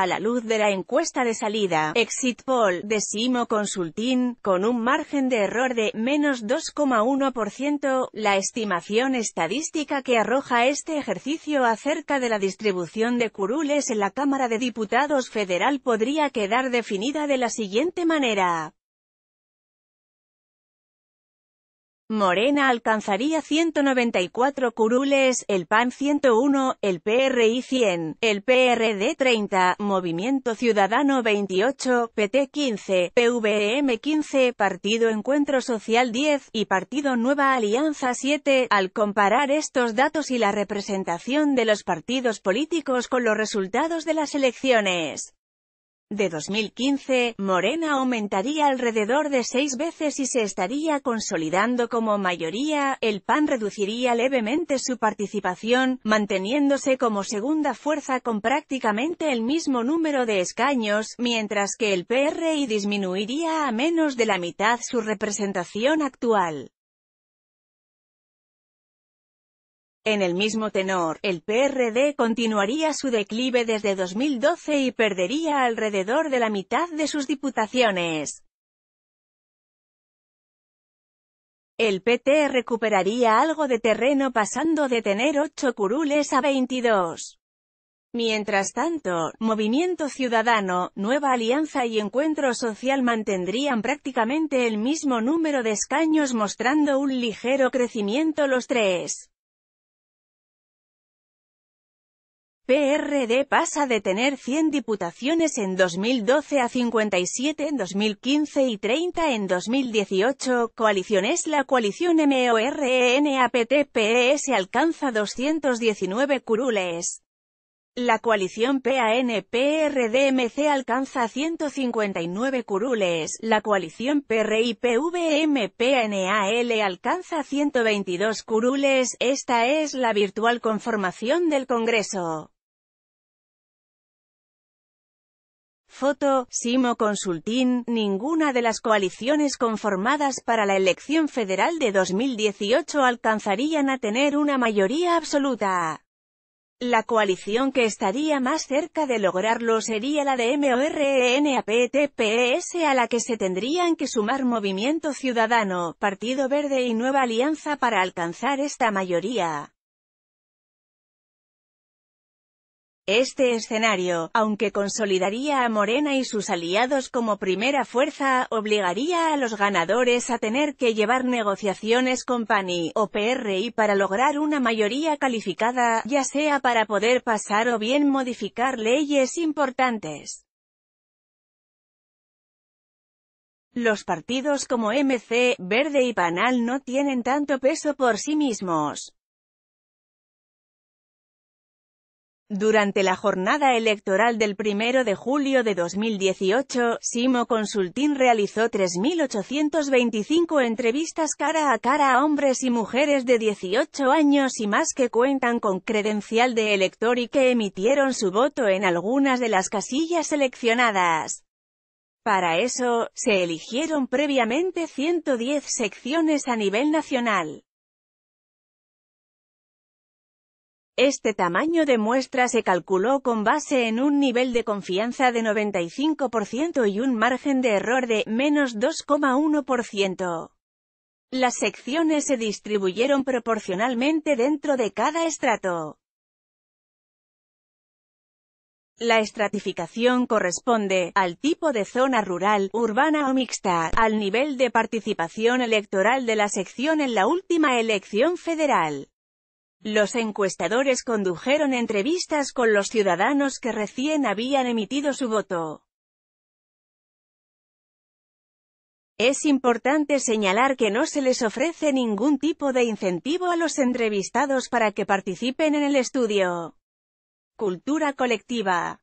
a la luz de la encuesta de salida, Exit Poll, de Simo Consulting, con un margen de error de menos 2,1%, la estimación estadística que arroja este ejercicio acerca de la distribución de curules en la Cámara de Diputados Federal podría quedar definida de la siguiente manera. Morena alcanzaría 194 curules, el PAN 101, el PRI 100, el PRD 30, Movimiento Ciudadano 28, PT 15, PVM 15, Partido Encuentro Social 10 y Partido Nueva Alianza 7. Al comparar estos datos y la representación de los partidos políticos con los resultados de las elecciones, de 2015, Morena aumentaría alrededor de seis veces y se estaría consolidando como mayoría, el PAN reduciría levemente su participación, manteniéndose como segunda fuerza con prácticamente el mismo número de escaños, mientras que el PRI disminuiría a menos de la mitad su representación actual. En el mismo tenor, el PRD continuaría su declive desde 2012 y perdería alrededor de la mitad de sus diputaciones. El PT recuperaría algo de terreno pasando de tener 8 curules a 22. Mientras tanto, Movimiento Ciudadano, Nueva Alianza y Encuentro Social mantendrían prácticamente el mismo número de escaños mostrando un ligero crecimiento los tres. PRD pasa de tener 100 diputaciones en 2012 a 57 en 2015 y 30 en 2018. Coalición la coalición MORNAPTPS e e alcanza 219 curules. La coalición PAN-PRDMC alcanza 159 curules, la coalición pri pnal alcanza 122 curules, esta es la virtual conformación del Congreso. Foto, Simo Consultín. ninguna de las coaliciones conformadas para la elección federal de 2018 alcanzarían a tener una mayoría absoluta. La coalición que estaría más cerca de lograrlo sería la de MORENAPTPS e a la que se tendrían que sumar Movimiento Ciudadano, Partido Verde y Nueva Alianza para alcanzar esta mayoría. Este escenario, aunque consolidaría a Morena y sus aliados como primera fuerza, obligaría a los ganadores a tener que llevar negociaciones con PANI o PRI para lograr una mayoría calificada, ya sea para poder pasar o bien modificar leyes importantes. Los partidos como MC, Verde y Panal no tienen tanto peso por sí mismos. Durante la jornada electoral del 1 de julio de 2018, Simo Consultín realizó 3.825 entrevistas cara a cara a hombres y mujeres de 18 años y más que cuentan con credencial de elector y que emitieron su voto en algunas de las casillas seleccionadas. Para eso, se eligieron previamente 110 secciones a nivel nacional. Este tamaño de muestra se calculó con base en un nivel de confianza de 95% y un margen de error de menos 2,1%. Las secciones se distribuyeron proporcionalmente dentro de cada estrato. La estratificación corresponde al tipo de zona rural, urbana o mixta, al nivel de participación electoral de la sección en la última elección federal. Los encuestadores condujeron entrevistas con los ciudadanos que recién habían emitido su voto. Es importante señalar que no se les ofrece ningún tipo de incentivo a los entrevistados para que participen en el estudio. Cultura colectiva